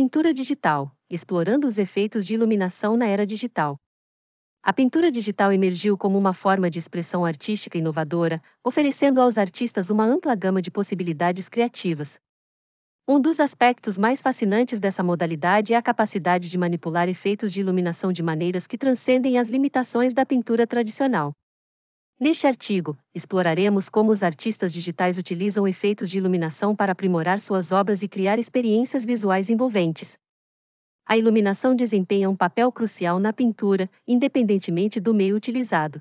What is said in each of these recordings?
Pintura digital explorando os efeitos de iluminação na era digital. A pintura digital emergiu como uma forma de expressão artística inovadora, oferecendo aos artistas uma ampla gama de possibilidades criativas. Um dos aspectos mais fascinantes dessa modalidade é a capacidade de manipular efeitos de iluminação de maneiras que transcendem as limitações da pintura tradicional. Neste artigo, exploraremos como os artistas digitais utilizam efeitos de iluminação para aprimorar suas obras e criar experiências visuais envolventes. A iluminação desempenha um papel crucial na pintura, independentemente do meio utilizado.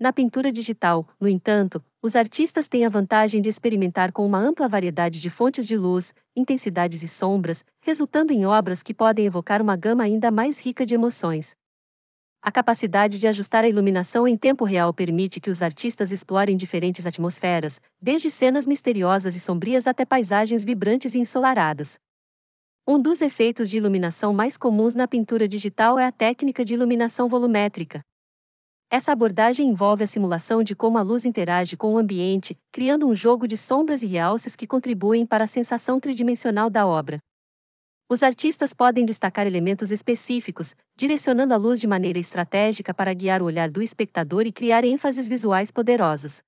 Na pintura digital, no entanto, os artistas têm a vantagem de experimentar com uma ampla variedade de fontes de luz, intensidades e sombras, resultando em obras que podem evocar uma gama ainda mais rica de emoções. A capacidade de ajustar a iluminação em tempo real permite que os artistas explorem diferentes atmosferas, desde cenas misteriosas e sombrias até paisagens vibrantes e ensolaradas. Um dos efeitos de iluminação mais comuns na pintura digital é a técnica de iluminação volumétrica. Essa abordagem envolve a simulação de como a luz interage com o ambiente, criando um jogo de sombras e realces que contribuem para a sensação tridimensional da obra. Os artistas podem destacar elementos específicos, direcionando a luz de maneira estratégica para guiar o olhar do espectador e criar ênfases visuais poderosas.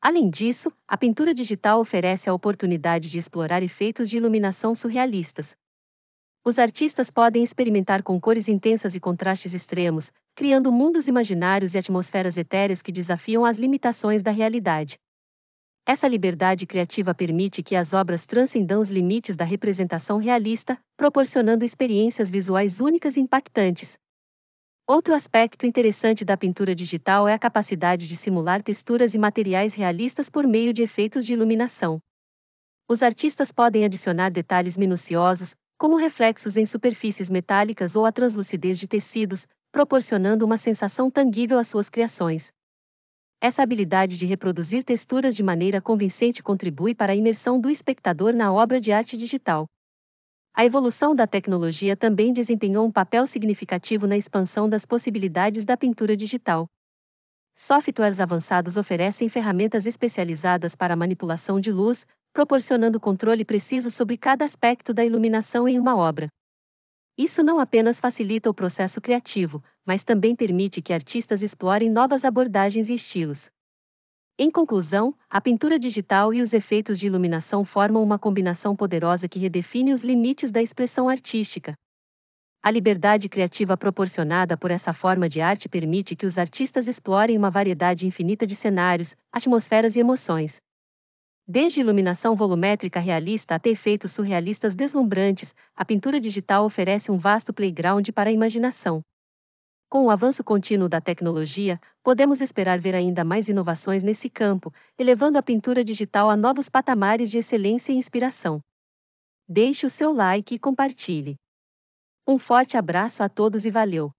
Além disso, a pintura digital oferece a oportunidade de explorar efeitos de iluminação surrealistas. Os artistas podem experimentar com cores intensas e contrastes extremos, criando mundos imaginários e atmosferas etéreas que desafiam as limitações da realidade. Essa liberdade criativa permite que as obras transcendam os limites da representação realista, proporcionando experiências visuais únicas e impactantes. Outro aspecto interessante da pintura digital é a capacidade de simular texturas e materiais realistas por meio de efeitos de iluminação. Os artistas podem adicionar detalhes minuciosos, como reflexos em superfícies metálicas ou a translucidez de tecidos, proporcionando uma sensação tangível às suas criações. Essa habilidade de reproduzir texturas de maneira convincente contribui para a imersão do espectador na obra de arte digital. A evolução da tecnologia também desempenhou um papel significativo na expansão das possibilidades da pintura digital. Softwares avançados oferecem ferramentas especializadas para manipulação de luz, proporcionando controle preciso sobre cada aspecto da iluminação em uma obra. Isso não apenas facilita o processo criativo, mas também permite que artistas explorem novas abordagens e estilos. Em conclusão, a pintura digital e os efeitos de iluminação formam uma combinação poderosa que redefine os limites da expressão artística. A liberdade criativa proporcionada por essa forma de arte permite que os artistas explorem uma variedade infinita de cenários, atmosferas e emoções, Desde iluminação volumétrica realista até efeitos surrealistas deslumbrantes, a pintura digital oferece um vasto playground para a imaginação. Com o avanço contínuo da tecnologia, podemos esperar ver ainda mais inovações nesse campo, elevando a pintura digital a novos patamares de excelência e inspiração. Deixe o seu like e compartilhe. Um forte abraço a todos e valeu!